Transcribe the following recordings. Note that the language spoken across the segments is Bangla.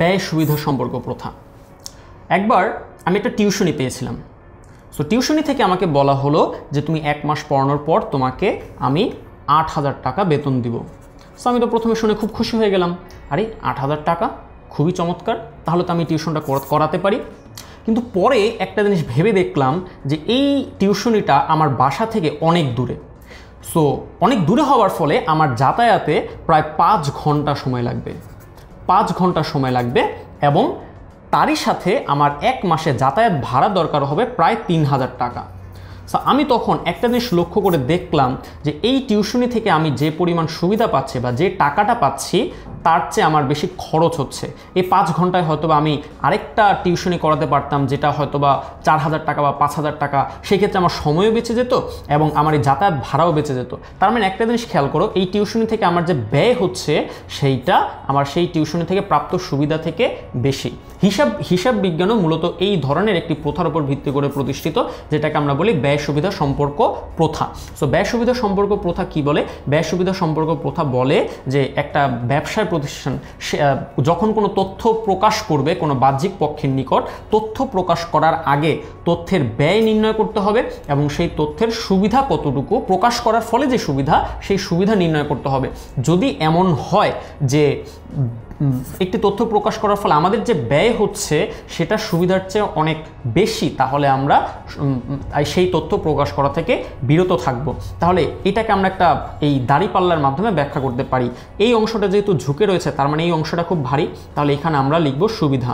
ব্যয় সুবিধা সম্পর্ক প্রথা একবার আমি একটা টিউশনি পেয়েছিলাম সো টিউশনি থেকে আমাকে বলা হলো যে তুমি এক মাস পড়ানোর পর তোমাকে আমি আট হাজার টাকা বেতন দিব সো আমি তো প্রথমে শুনে খুব খুশি হয়ে গেলাম আরে আট হাজার টাকা খুবই চমৎকার তাহলে তো আমি টিউশনটা করাতে পারি কিন্তু পরে একটা জিনিস ভেবে দেখলাম যে এই টিউশনিটা আমার বাসা থেকে অনেক দূরে সো অনেক দূরে হওয়ার ফলে আমার যাতায়াতে প্রায় পাঁচ ঘন্টা সময় লাগবে পাঁচ ঘন্টা সময় লাগবে এবং তারই সাথে আমার এক মাসে যাতায়াত ভাড়া দরকার হবে প্রায় তিন হাজার টাকা আমি তখন একটা জিনিস লক্ষ্য করে দেখলাম যে এই টিউশনি থেকে আমি যে পরিমাণ সুবিধা পাচ্ছি বা যে টাকাটা পাচ্ছি তার চেয়ে আমার বেশি খরচ হচ্ছে এই পাঁচ ঘন্টায় বা আমি আরেকটা টিউশনি করাতে পারতাম যেটা হয়তো বা চার হাজার টাকা বা পাঁচ হাজার টাকা সেক্ষেত্রে আমার সময়ও বেঁচে যেত এবং আমার এই যাতায়াত ভাড়াও বেঁচে যেত তার মানে একটা জিনিস খেয়াল করো এই টিউশনি থেকে আমার যে ব্যয় হচ্ছে সেইটা আমার সেই টিউশনি থেকে প্রাপ্ত সুবিধা থেকে বেশি হিসাব হিসাব বিজ্ঞানও মূলত এই ধরনের একটি প্রথার উপর ভিত্তি করে প্রতিষ্ঠিত যেটাকে আমরা বলি ব্যয় ব্যয় সুবিধা সম্পর্ক প্রথা সো ব্যয় সুবিধা সম্পর্ক প্রথা কি বলে ব্যয় সুবিধা সম্পর্ক প্রথা বলে যে একটা ব্যবসায় প্রতিষ্ঠান যখন কোনো তথ্য প্রকাশ করবে কোনো বাহ্যিক পক্ষের নিকট তথ্য প্রকাশ করার আগে তথ্যের ব্যয় নির্ণয় করতে হবে এবং সেই তথ্যের সুবিধা কতটুকু প্রকাশ করার ফলে যে সুবিধা সেই সুবিধা নির্ণয় করতে হবে যদি এমন হয় যে একটি তথ্য প্রকাশ করার ফলে আমাদের যে ব্যয় হচ্ছে সেটা সুবিধার চেয়ে অনেক বেশি তাহলে আমরা সেই তথ্য প্রকাশ করা থেকে বিরত থাকব তাহলে এটাকে আমরা একটা এই দাঁড়িপাল্লার মাধ্যমে ব্যাখ্যা করতে পারি এই অংশটা যেহেতু ঝুঁকে রয়েছে তার মানে এই অংশটা খুব ভারী তাহলে এখানে আমরা লিখব সুবিধা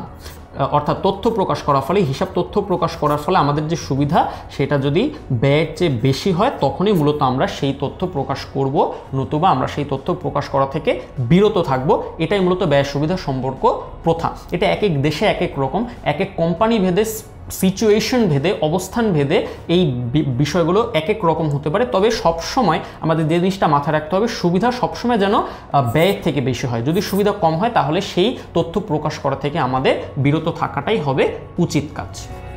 অর্থাৎ তথ্য প্রকাশ করার ফলে হিসাব তথ্য প্রকাশ করার ফলে আমাদের যে সুবিধা সেটা যদি ব্যয়ের চেয়ে বেশি হয় তখনই মূলত আমরা সেই তথ্য প্রকাশ করব নতুবা আমরা সেই তথ্য প্রকাশ করা থেকে বিরত থাকব এটাই মূলত ব্যয় সুবিধা সম্পর্ক প্রথা এটা এক এক দেশে এক এক রকম এক এক কোম্পানি ভেদে সিচুয়েশন ভেদে অবস্থান ভেদে এই বিষয়গুলো এক এক রকম হতে পারে তবে সব সময় আমাদের যে জিনিসটা মাথায় রাখতে হবে সুবিধা সবসময় যেন ব্যয়ের থেকে বেশি হয় যদি সুবিধা কম হয় তাহলে সেই তথ্য প্রকাশ করা থেকে আমাদের বিরত থাকাটাই হবে উচিত কাজ